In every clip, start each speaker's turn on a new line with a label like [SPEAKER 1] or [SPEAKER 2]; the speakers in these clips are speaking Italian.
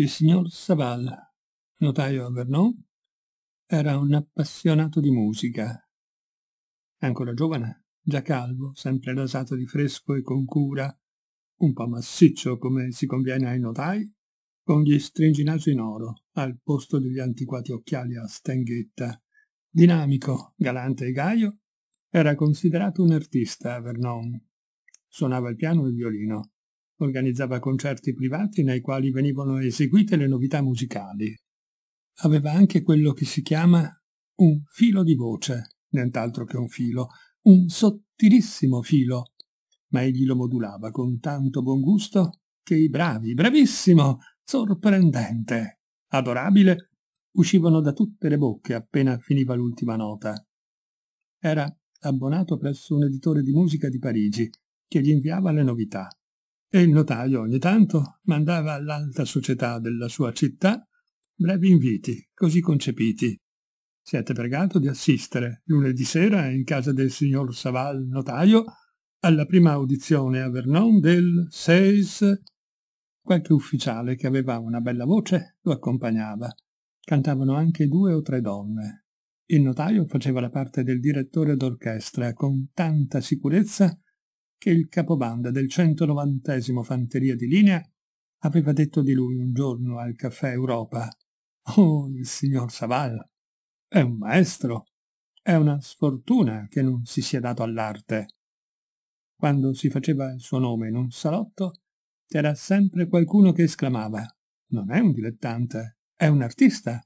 [SPEAKER 1] Il signor Saval, notaio a Vernon, era un appassionato di musica. Ancora giovane, già calvo, sempre rasato di fresco e con cura, un po' massiccio come si conviene ai notai, con gli stringinasi in oro al posto degli antiquati occhiali a stenghetta. Dinamico, galante e gaio, era considerato un artista a Vernon. Suonava il piano e il violino, organizzava concerti privati nei quali venivano eseguite le novità musicali. Aveva anche quello che si chiama un filo di voce, nient'altro che un filo, un sottilissimo filo, ma egli lo modulava con tanto buon gusto che i bravi, bravissimo, sorprendente, adorabile, uscivano da tutte le bocche appena finiva l'ultima nota. Era abbonato presso un editore di musica di Parigi, che gli inviava le novità e il notaio ogni tanto mandava all'alta società della sua città brevi inviti, così concepiti. Siete pregato di assistere lunedì sera in casa del signor Saval notaio alla prima audizione a Vernon del 6 Qualche ufficiale che aveva una bella voce lo accompagnava. Cantavano anche due o tre donne. Il notaio faceva la parte del direttore d'orchestra con tanta sicurezza che il capobanda del 190 Fanteria di Linea aveva detto di lui un giorno al Caffè Europa. Oh, il signor Saval è un maestro. È una sfortuna che non si sia dato all'arte. Quando si faceva il suo nome in un salotto, c'era sempre qualcuno che esclamava Non è un dilettante, è un artista,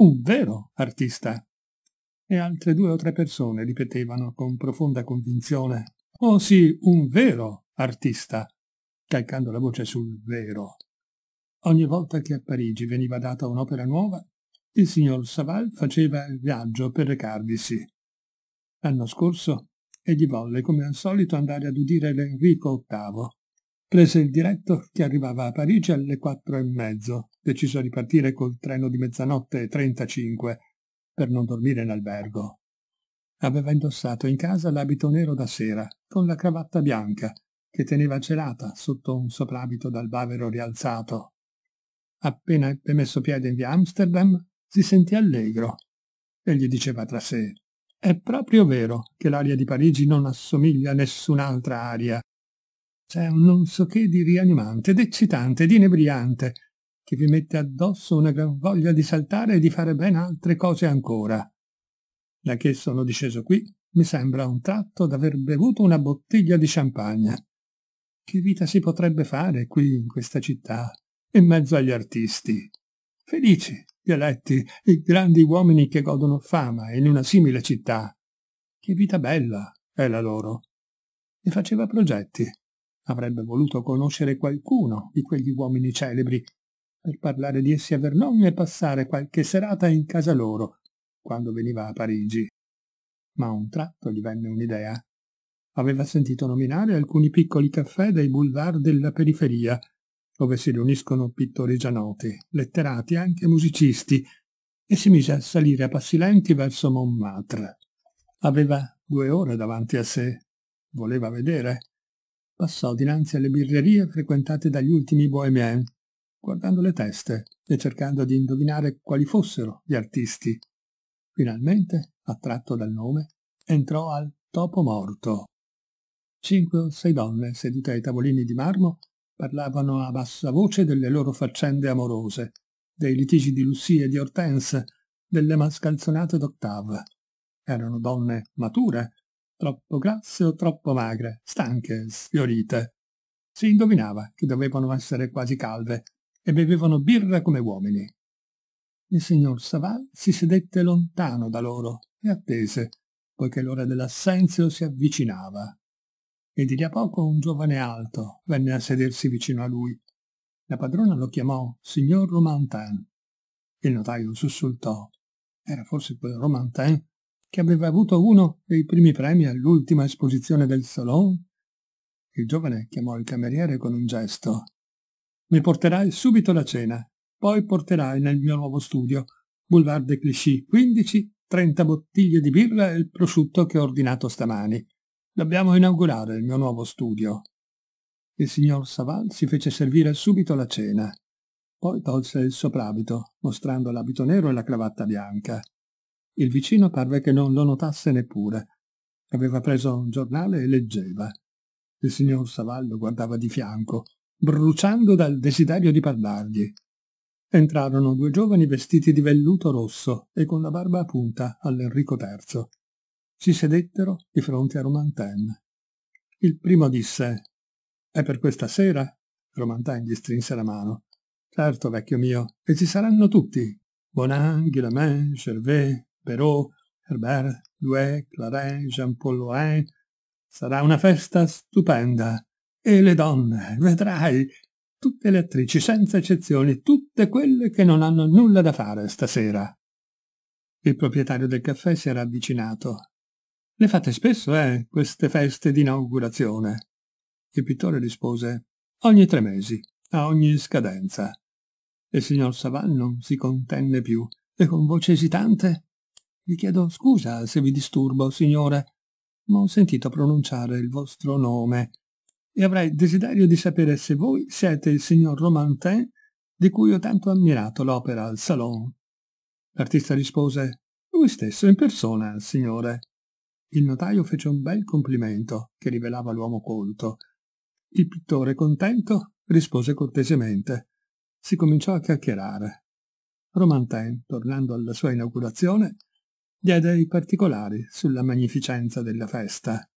[SPEAKER 1] un vero artista. E altre due o tre persone ripetevano con profonda convinzione Oh sì, un vero artista, calcando la voce sul vero. Ogni volta che a Parigi veniva data un'opera nuova, il signor Saval faceva il viaggio per recarvisi. L'anno scorso egli volle, come al solito, andare ad udire l'Enrico VIII. Prese il diretto che arrivava a Parigi alle quattro e mezzo, deciso a ripartire col treno di mezzanotte e trentacinque, per non dormire in albergo. Aveva indossato in casa l'abito nero da sera, con la cravatta bianca che teneva celata sotto un soprabito dal bavero rialzato. Appena ebbe messo piede in via Amsterdam, si sentì allegro e gli diceva tra sé «È proprio vero che l'aria di Parigi non assomiglia a nessun'altra aria. C'è un non so che di rianimante, d'eccitante, di inebriante, che vi mette addosso una gran voglia di saltare e di fare ben altre cose ancora. Da che sono disceso qui, mi sembra un tratto d'aver bevuto una bottiglia di champagne. Che vita si potrebbe fare qui, in questa città, in mezzo agli artisti? Felici, gli eletti, i grandi uomini che godono fama in una simile città. Che vita bella è la loro. E faceva progetti. Avrebbe voluto conoscere qualcuno di quegli uomini celebri per parlare di essi a Vernon e passare qualche serata in casa loro, quando veniva a Parigi ma a un tratto gli venne un'idea. Aveva sentito nominare alcuni piccoli caffè dei boulevard della periferia, dove si riuniscono pittori già noti, letterati e anche musicisti, e si mise a salire a passi lenti verso Montmartre. Aveva due ore davanti a sé. Voleva vedere. Passò dinanzi alle birrerie frequentate dagli ultimi bohemien, guardando le teste e cercando di indovinare quali fossero gli artisti. Finalmente attratto dal nome, entrò al Topo Morto. Cinque o sei donne sedute ai tavolini di marmo parlavano a bassa voce delle loro faccende amorose, dei litigi di Lucia e di Hortense, delle mascalzonate d'Octave. Erano donne mature, troppo grasse o troppo magre, stanche, sfiorite. Si indovinava che dovevano essere quasi calve e bevevano birra come uomini. Il signor Saval si sedette lontano da loro e attese, poiché l'ora dell'assenzio si avvicinava. E di lì a poco un giovane alto venne a sedersi vicino a lui. La padrona lo chiamò signor Romantin. Il notaio sussultò. Era forse quel Romantin che aveva avuto uno dei primi premi all'ultima esposizione del Salon? Il giovane chiamò il cameriere con un gesto. Mi porterai subito la cena, poi porterai nel mio nuovo studio, Boulevard de Clichy 15, 30 bottiglie di birra e il prosciutto che ho ordinato stamani. Dobbiamo inaugurare il mio nuovo studio. Il signor Saval si fece servire subito la cena. Poi tolse il soprabito, mostrando l'abito nero e la cravatta bianca. Il vicino parve che non lo notasse neppure. Aveva preso un giornale e leggeva. Il signor Saval lo guardava di fianco, bruciando dal desiderio di parlargli. Entrarono due giovani vestiti di velluto rosso e con la barba a punta all'Enrico III. Si sedettero di fronte a Romantin. Il primo disse «È per questa sera?» Romantin gli strinse la mano. «Certo, vecchio mio, e ci saranno tutti. Bonin, Guillemin, Gervais, Perrault, Herbert, Douai, Clarin, Jean-Paul Loin. Sarà una festa stupenda. E le donne, vedrai, tutte le attrici, senza eccezioni, tutte quelle che non hanno nulla da fare stasera. Il proprietario del caffè si era avvicinato. Le fate spesso, eh, queste feste d'inaugurazione? Il pittore rispose ogni tre mesi, a ogni scadenza. Il signor Savan non si contenne più e con voce esitante vi chiedo scusa se vi disturbo, signore, ma ho sentito pronunciare il vostro nome e avrai desiderio di sapere se voi siete il signor Romantin di cui ho tanto ammirato l'opera al Salon. L'artista rispose lui stesso in persona al signore. Il notaio fece un bel complimento che rivelava l'uomo colto. Il pittore contento rispose cortesemente. Si cominciò a chiacchierare. Romantin, tornando alla sua inaugurazione, diede i particolari sulla magnificenza della festa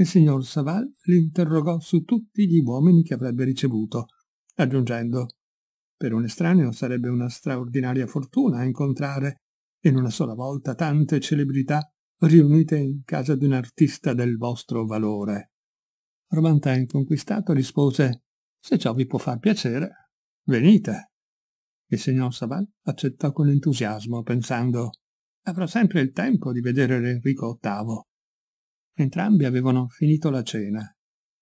[SPEAKER 1] il signor Saval l'interrogò su tutti gli uomini che avrebbe ricevuto, aggiungendo «Per un estraneo sarebbe una straordinaria fortuna incontrare in una sola volta tante celebrità riunite in casa di un artista del vostro valore». Romantin conquistato rispose «Se ciò vi può far piacere, venite». Il signor Saval accettò con entusiasmo, pensando «Avrò sempre il tempo di vedere Enrico VIII». Entrambi avevano finito la cena.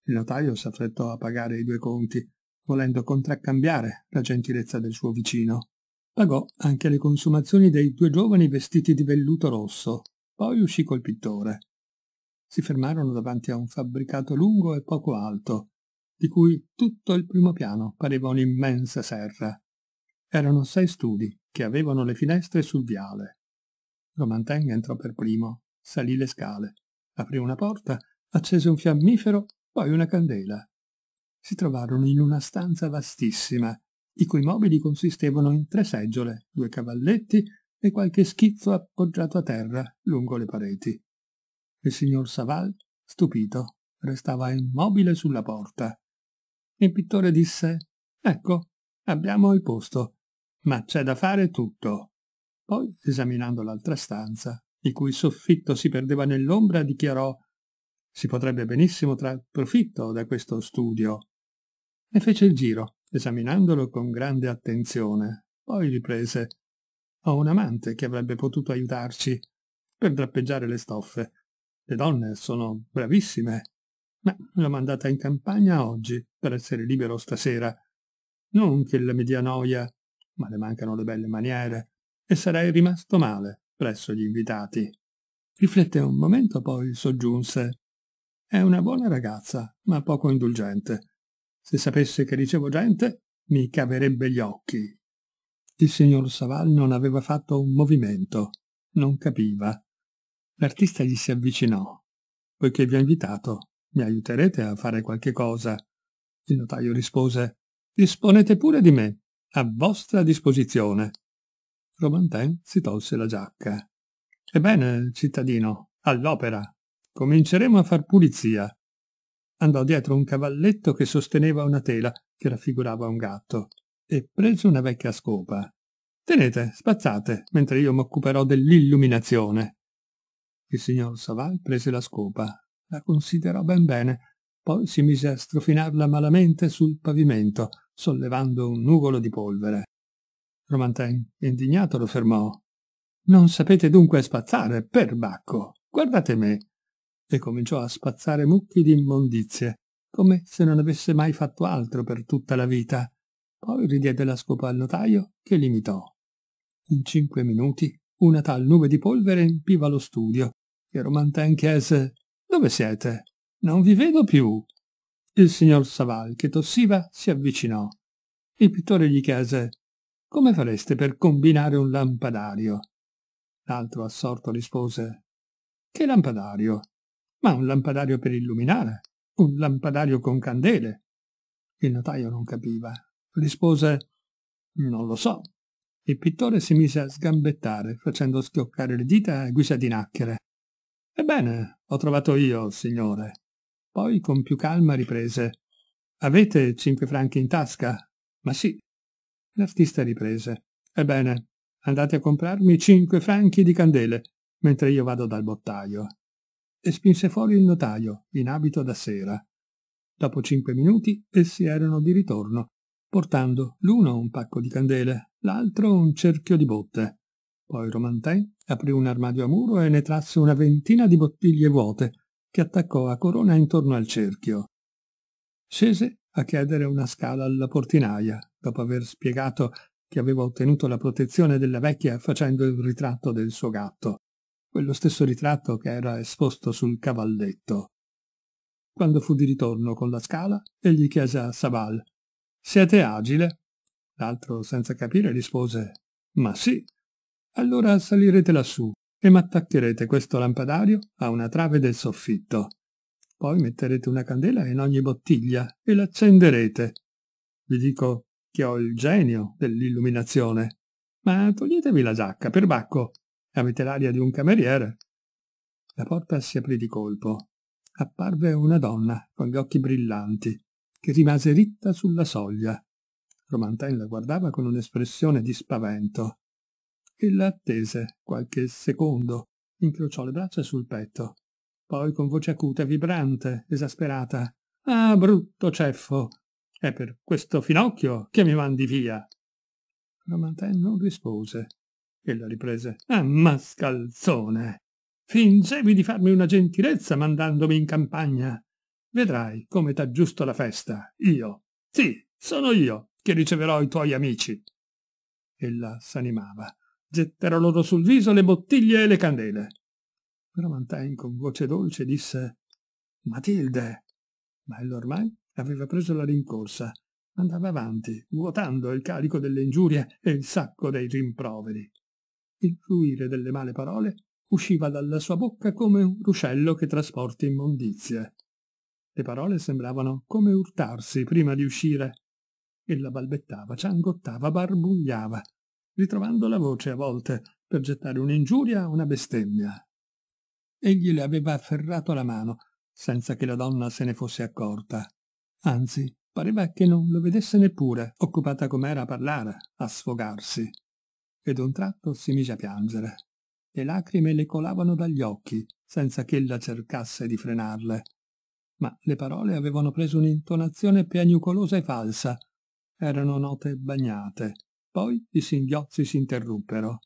[SPEAKER 1] Il notaio si affrettò a pagare i due conti, volendo contraccambiare la gentilezza del suo vicino. Pagò anche le consumazioni dei due giovani vestiti di velluto rosso, poi uscì col pittore. Si fermarono davanti a un fabbricato lungo e poco alto, di cui tutto il primo piano pareva un'immensa serra. Erano sei studi che avevano le finestre sul viale. Romantin entrò per primo, salì le scale aprì una porta, accese un fiammifero, poi una candela. Si trovarono in una stanza vastissima, i cui mobili consistevano in tre seggiole, due cavalletti e qualche schizzo appoggiato a terra lungo le pareti. Il signor Saval, stupito, restava immobile sulla porta. Il pittore disse «Ecco, abbiamo il posto, ma c'è da fare tutto». Poi, esaminando l'altra stanza, il cui soffitto si perdeva nell'ombra, dichiarò si potrebbe benissimo trar profitto da questo studio. E fece il giro, esaminandolo con grande attenzione. Poi riprese ho un amante che avrebbe potuto aiutarci per drappeggiare le stoffe. Le donne sono bravissime. Ma l'ho mandata in campagna oggi per essere libero stasera. Non che la media noia, ma le mancano le belle maniere, e sarei rimasto male presso gli invitati. Riflette un momento, poi soggiunse È una buona ragazza, ma poco indulgente. Se sapesse che ricevo gente, mi caverebbe gli occhi. Il signor Saval non aveva fatto un movimento, non capiva. L'artista gli si avvicinò. Poiché vi ho invitato, mi aiuterete a fare qualche cosa? Il notaio rispose Disponete pure di me, a vostra disposizione. Romantin si tolse la giacca. Ebbene, cittadino, all'opera. Cominceremo a far pulizia. Andò dietro un cavalletto che sosteneva una tela che raffigurava un gatto e prese una vecchia scopa. Tenete, spazzate, mentre io m'occuperò dell'illuminazione. Il signor Saval prese la scopa, la considerò ben bene, poi si mise a strofinarla malamente sul pavimento, sollevando un nugolo di polvere. Romantin, indignato, lo fermò. Non sapete dunque spazzare, perbacco! Guardate me! E cominciò a spazzare mucchi di immondizie, come se non avesse mai fatto altro per tutta la vita. Poi ridiede la scopa al notaio, che limitò. In cinque minuti una tal nube di polvere empiva lo studio, e Romantin chiese «Dove siete? Non vi vedo più!» Il signor Saval, che tossiva, si avvicinò. Il pittore gli chiese come fareste per combinare un lampadario? L'altro assorto rispose Che lampadario? Ma un lampadario per illuminare, un lampadario con candele. Il notaio non capiva. Rispose Non lo so. Il pittore si mise a sgambettare, facendo schioccare le dita a guisa di nacchere. Ebbene, ho trovato io, signore. Poi con più calma riprese. Avete cinque franchi in tasca? Ma sì, L'artista riprese. Ebbene, andate a comprarmi cinque franchi di candele, mentre io vado dal bottaio. E spinse fuori il notaio, in abito da sera. Dopo cinque minuti essi erano di ritorno, portando l'uno un pacco di candele, l'altro un cerchio di botte. Poi Romantin aprì un armadio a muro e ne trasse una ventina di bottiglie vuote, che attaccò a corona intorno al cerchio. Scese a chiedere una scala alla portinaia, dopo aver spiegato che aveva ottenuto la protezione della vecchia facendo il ritratto del suo gatto, quello stesso ritratto che era esposto sul cavalletto. Quando fu di ritorno con la scala, egli chiese a Sabal «Siete agile?» L'altro, senza capire, rispose «Ma sì». «Allora salirete lassù e m'attaccherete questo lampadario a una trave del soffitto. Poi metterete una candela in ogni bottiglia e l'accenderete. Vi dico che ho il genio dell'illuminazione. Ma toglietevi la giacca, perbacco, avete l'aria di un cameriere. La porta si aprì di colpo. Apparve una donna con gli occhi brillanti, che rimase ritta sulla soglia. Romantain la guardava con un'espressione di spavento. Ella attese qualche secondo, incrociò le braccia sul petto. Poi con voce acuta, vibrante, esasperata. Ah, brutto ceffo! È per questo finocchio che mi mandi via. La non rispose. Ella riprese. Ah, mascalzone! Fingevi di farmi una gentilezza mandandomi in campagna. Vedrai come t'aggiusto la festa. Io. Sì, sono io che riceverò i tuoi amici. Ella s'animava. Getterò loro sul viso le bottiglie e le candele. Però con voce dolce disse Matilde. Ma ella ormai aveva preso la rincorsa. Andava avanti, vuotando il carico delle ingiurie e il sacco dei rimproveri. Il fluire delle male parole usciva dalla sua bocca come un ruscello che trasporta immondizie. Le parole sembravano come urtarsi prima di uscire. Ella balbettava, ciangottava, barbugliava, ritrovando la voce a volte per gettare un'ingiuria una bestemmia. Egli le aveva afferrato la mano, senza che la donna se ne fosse accorta. Anzi, pareva che non lo vedesse neppure, occupata com'era a parlare, a sfogarsi. E d'un tratto si mise a piangere. Le lacrime le colavano dagli occhi, senza che ella cercasse di frenarle. Ma le parole avevano preso un'intonazione piagnucolosa e falsa. Erano note bagnate. Poi i singhiozzi si interruppero.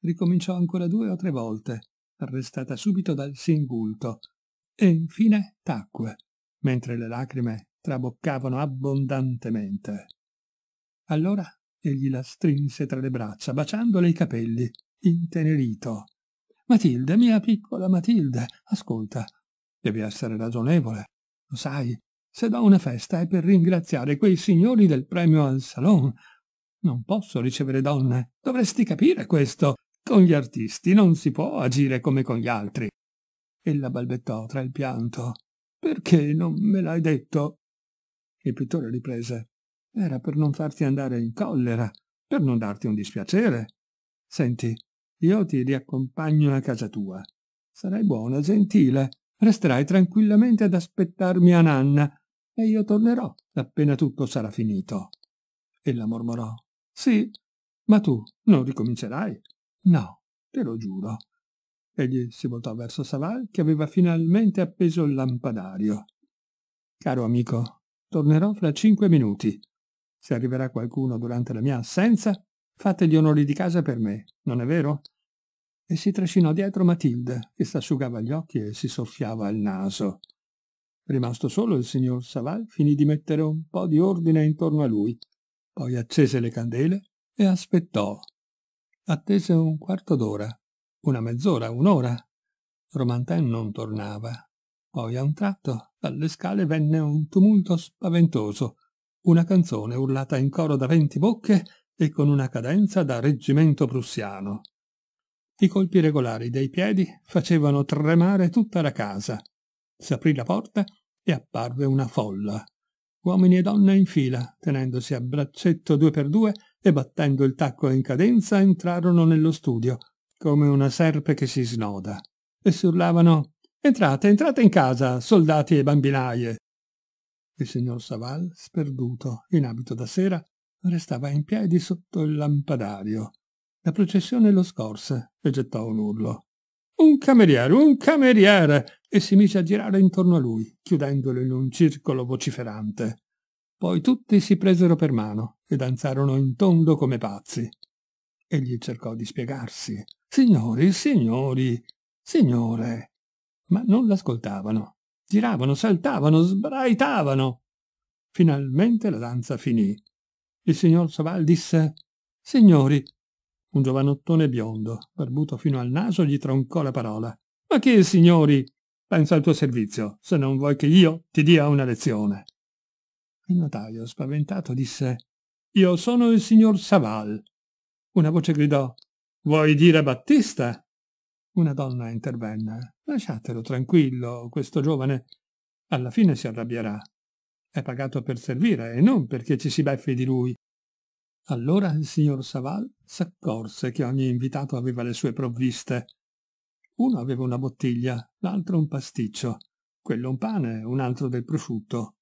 [SPEAKER 1] Ricominciò ancora due o tre volte, arrestata subito dal singulto, e infine tacque, mentre le lacrime traboccavano abbondantemente. Allora egli la strinse tra le braccia, baciandole i capelli, intenerito. Matilde, mia piccola Matilde, ascolta, devi essere ragionevole, lo sai, se do una festa è per ringraziare quei signori del premio al Salon. Non posso ricevere donne, dovresti capire questo. Con gli artisti non si può agire come con gli altri. Ella balbettò tra il pianto. Perché non me l'hai detto? Il pittore riprese. Era per non farti andare in collera, per non darti un dispiacere. Senti, io ti riaccompagno a casa tua. Sarai buona, gentile. Resterai tranquillamente ad aspettarmi a Nanna e io tornerò appena tutto sarà finito. Ella mormorò. Sì, ma tu non ricomincerai? No, te lo giuro. Egli si voltò verso Saval che aveva finalmente appeso il lampadario. Caro amico, Tornerò fra cinque minuti. Se arriverà qualcuno durante la mia assenza, fate gli onori di casa per me, non è vero? E si trascinò dietro Matilde, che s'asciugava gli occhi e si soffiava il naso. Rimasto solo, il signor Saval finì di mettere un po' di ordine intorno a lui, poi accese le candele e aspettò. Attese un quarto d'ora, una mezz'ora, un'ora. Romantin non tornava. Poi a un tratto dalle scale venne un tumulto spaventoso, una canzone urlata in coro da venti bocche e con una cadenza da reggimento prussiano. I colpi regolari dei piedi facevano tremare tutta la casa. Si aprì la porta e apparve una folla. Uomini e donne in fila, tenendosi a braccetto due per due e battendo il tacco in cadenza, entrarono nello studio, come una serpe che si snoda, e si urlavano Entrate, entrate in casa, soldati e bambinaie. Il signor Saval, sperduto, in abito da sera, restava in piedi sotto il lampadario. La processione lo scorse e gettò un urlo. Un cameriere, un cameriere! e si mise a girare intorno a lui, chiudendolo in un circolo vociferante. Poi tutti si presero per mano e danzarono in tondo come pazzi. Egli cercò di spiegarsi. Signori, signori, signore, ma non l'ascoltavano. Giravano, saltavano, sbraitavano. Finalmente la danza finì. Il signor Saval disse Signori, un giovanottone biondo, barbuto fino al naso, gli troncò la parola. Ma che signori? Pensa al tuo servizio, se non vuoi che io ti dia una lezione. Il notaio, spaventato, disse Io sono il signor Saval. Una voce gridò Vuoi dire Battista? Una donna intervenne. Lasciatelo tranquillo, questo giovane alla fine si arrabbierà. È pagato per servire e non perché ci si beffi di lui. Allora il signor Saval s'accorse che ogni invitato aveva le sue provviste. Uno aveva una bottiglia, l'altro un pasticcio, quello un pane, un altro del prosciutto.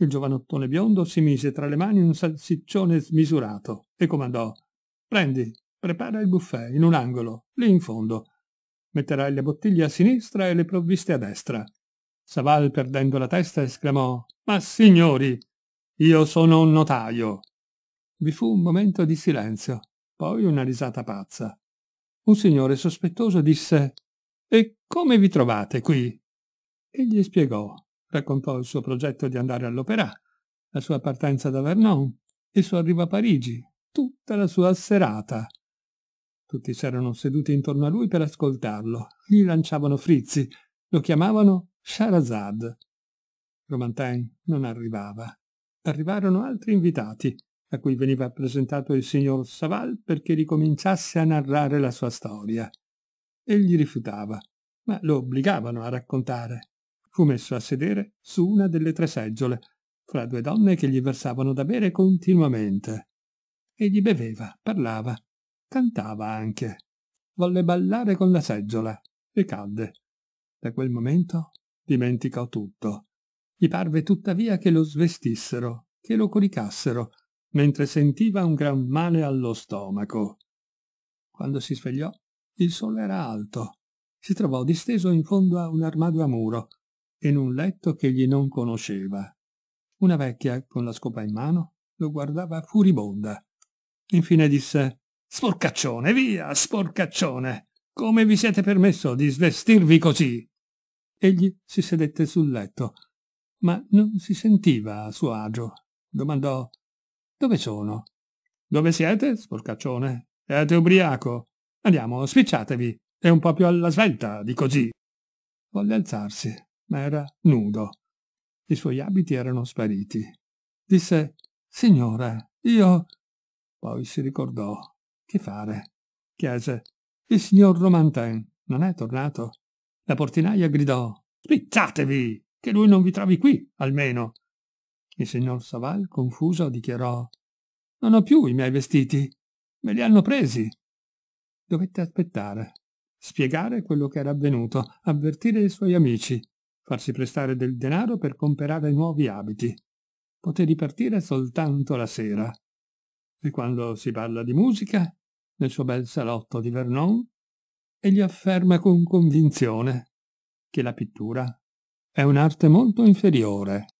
[SPEAKER 1] Il giovanottone biondo si mise tra le mani un salsiccione smisurato e comandò Prendi, prepara il buffet in un angolo, lì in fondo. Metterai le bottiglie a sinistra e le provviste a destra. Saval, perdendo la testa, esclamò Ma signori, io sono un notaio. Vi fu un momento di silenzio, poi una risata pazza. Un signore sospettoso disse E come vi trovate qui? Egli spiegò, raccontò il suo progetto di andare all'opera, la sua partenza da Vernon, il suo arrivo a Parigi, tutta la sua serata. Tutti s'erano seduti intorno a lui per ascoltarlo. Gli lanciavano frizzi. Lo chiamavano Sharazad. Romantin non arrivava. Arrivarono altri invitati, a cui veniva presentato il signor Saval perché ricominciasse a narrare la sua storia. Egli rifiutava, ma lo obbligavano a raccontare. Fu messo a sedere su una delle tre seggiole, fra due donne che gli versavano da bere continuamente. Egli beveva, parlava, Cantava anche. Volle ballare con la seggiola e cadde. Da quel momento dimenticò tutto. Gli parve tuttavia che lo svestissero, che lo coricassero, mentre sentiva un gran male allo stomaco. Quando si svegliò, il sole era alto. Si trovò disteso in fondo a un armadio a muro, in un letto che gli non conosceva. Una vecchia, con la scopa in mano, lo guardava furibonda. Infine disse Sporcaccione, via, sporcaccione! Come vi siete permesso di svestirvi così? Egli si sedette sul letto, ma non si sentiva a suo agio. Domandò Dove sono? Dove siete, sporcaccione? Siete ubriaco. Andiamo, spicciatevi. È un po' più alla svelta di così. Volle alzarsi, ma era nudo. I suoi abiti erano spariti. Disse Signora, io... Poi si ricordò che fare? chiese. Il signor Romantin non è tornato? La portinaia gridò. Spizzatevi! Che lui non vi trovi qui, almeno! Il signor Saval, confuso, dichiarò. Non ho più i miei vestiti. Me li hanno presi. Dovette aspettare, spiegare quello che era avvenuto, avvertire i suoi amici, farsi prestare del denaro per comprare nuovi abiti. Poté ripartire soltanto la sera. E quando si parla di musica, nel suo bel salotto di Vernon e gli afferma con convinzione che la pittura è un'arte molto inferiore